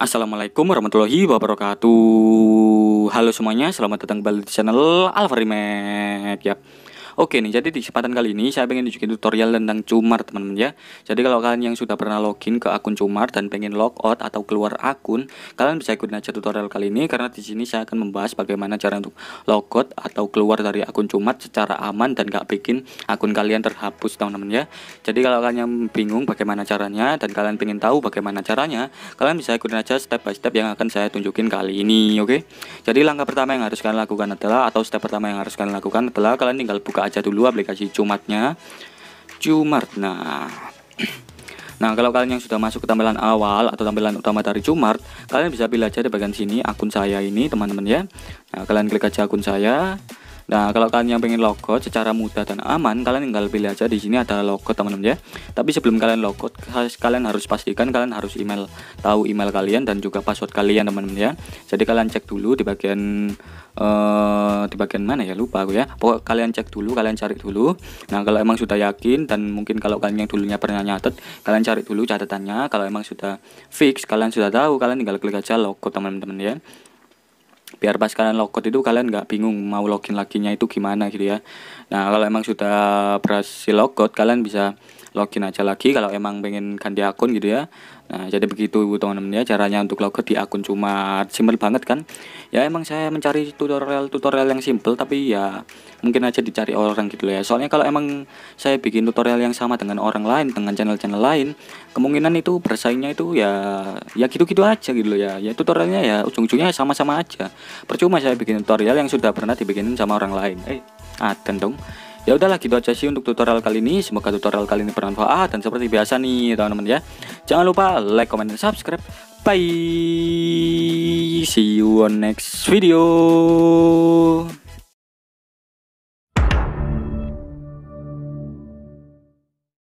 Assalamualaikum warahmatullahi wabarakatuh Halo semuanya, selamat datang kembali di channel Alfa ya. Oke nih, jadi di kesempatan kali ini saya pengen tunjukin tutorial tentang Cumar teman-teman ya. Jadi kalau kalian yang sudah pernah login ke akun Cumar dan pengen logout atau keluar akun, kalian bisa ikutin aja tutorial kali ini karena di sini saya akan membahas bagaimana cara untuk logout atau keluar dari akun Cumar secara aman dan gak bikin akun kalian terhapus teman-teman ya. Jadi kalau kalian yang bingung bagaimana caranya dan kalian pengen tahu bagaimana caranya, kalian bisa ikutin aja step by step yang akan saya tunjukin kali ini, oke? Jadi langkah pertama yang harus kalian lakukan adalah atau step pertama yang harus kalian lakukan adalah kalian tinggal buka aja dulu aplikasi Cumatnya. Cumart. Nah, Nah, kalau kalian yang sudah masuk ke tampilan awal atau tampilan utama dari Jumart, kalian bisa pilih aja di bagian sini akun saya ini, teman-teman ya. Nah, kalian klik aja akun saya. Nah, kalau kalian yang pengen logout secara mudah dan aman, kalian tinggal pilih aja di sini ada logout teman-teman ya. Tapi sebelum kalian logout, kalian harus pastikan kalian harus email, tahu email kalian dan juga password kalian teman-teman ya. Jadi kalian cek dulu di bagian uh, di bagian mana ya lupa aku ya. Pokok kalian cek dulu, kalian cari dulu. Nah, kalau emang sudah yakin dan mungkin kalau kalian yang dulunya pernah nyatet, kalian cari dulu catatannya. Kalau emang sudah fix, kalian sudah tahu, kalian tinggal klik aja logout teman-teman ya biar pas kalian logout itu kalian nggak bingung mau login laginya itu gimana gitu ya nah kalau emang sudah berhasil logout kalian bisa login aja lagi kalau emang pengen ganti akun gitu ya nah jadi begitu teman-teman ya caranya untuk login di akun cuma simple banget kan ya emang saya mencari tutorial tutorial yang simple tapi ya mungkin aja dicari orang gitu ya soalnya kalau emang saya bikin tutorial yang sama dengan orang lain dengan channel-channel lain kemungkinan itu bersaingnya itu ya ya gitu-gitu aja gitu ya ya tutorialnya ya ujung-ujungnya sama-sama aja percuma saya bikin tutorial yang sudah pernah dibikin sama orang lain eh ah dong Ya udahlah gitu aja sih untuk tutorial kali ini. Semoga tutorial kali ini bermanfaat dan seperti biasa nih teman-teman ya. Jangan lupa like, comment, dan subscribe. Bye. See you on next video.